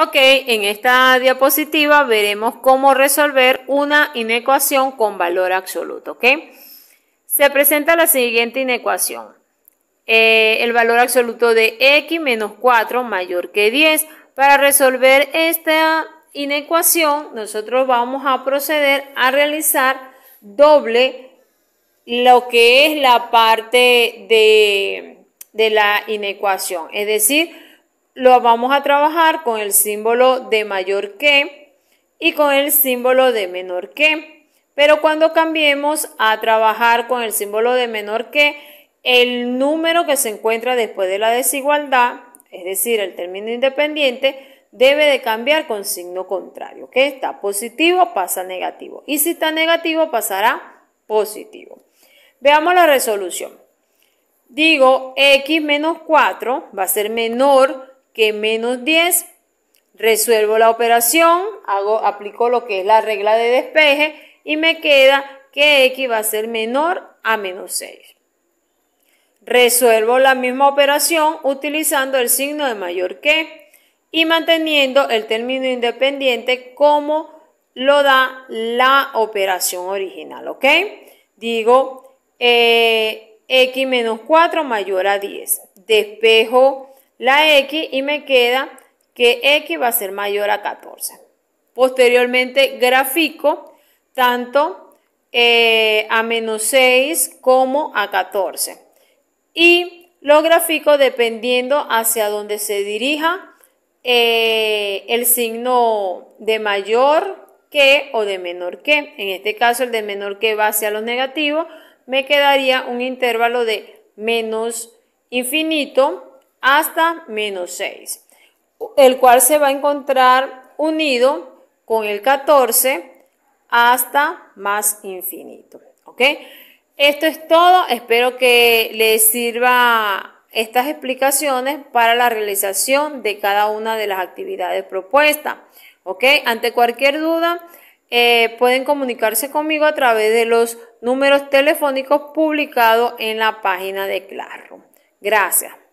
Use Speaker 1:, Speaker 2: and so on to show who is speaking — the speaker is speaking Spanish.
Speaker 1: Ok, en esta diapositiva veremos cómo resolver una inecuación con valor absoluto. ¿ok? Se presenta la siguiente inecuación. Eh, el valor absoluto de x menos 4 mayor que 10. Para resolver esta inecuación, nosotros vamos a proceder a realizar doble lo que es la parte de, de la inecuación. Es decir, lo vamos a trabajar con el símbolo de mayor que y con el símbolo de menor que. Pero cuando cambiemos a trabajar con el símbolo de menor que, el número que se encuentra después de la desigualdad, es decir, el término independiente, debe de cambiar con signo contrario, que está positivo pasa negativo y si está negativo pasará positivo. Veamos la resolución. Digo, x menos 4 va a ser menor que menos 10. Resuelvo la operación, hago, aplico lo que es la regla de despeje y me queda que x va a ser menor a menos 6. Resuelvo la misma operación utilizando el signo de mayor que y manteniendo el término independiente como lo da la operación original, ¿ok? Digo, eh, x menos 4 mayor a 10. Despejo la X y me queda que X va a ser mayor a 14. Posteriormente grafico tanto eh, a menos 6 como a 14. Y lo grafico dependiendo hacia dónde se dirija eh, el signo de mayor que o de menor que. En este caso el de menor que va hacia lo negativo, Me quedaría un intervalo de menos infinito hasta menos 6, el cual se va a encontrar unido con el 14 hasta más infinito. ¿Ok? Esto es todo. Espero que les sirva estas explicaciones para la realización de cada una de las actividades propuestas. ¿Ok? Ante cualquier duda, eh, pueden comunicarse conmigo a través de los números telefónicos publicados en la página de Claro. Gracias.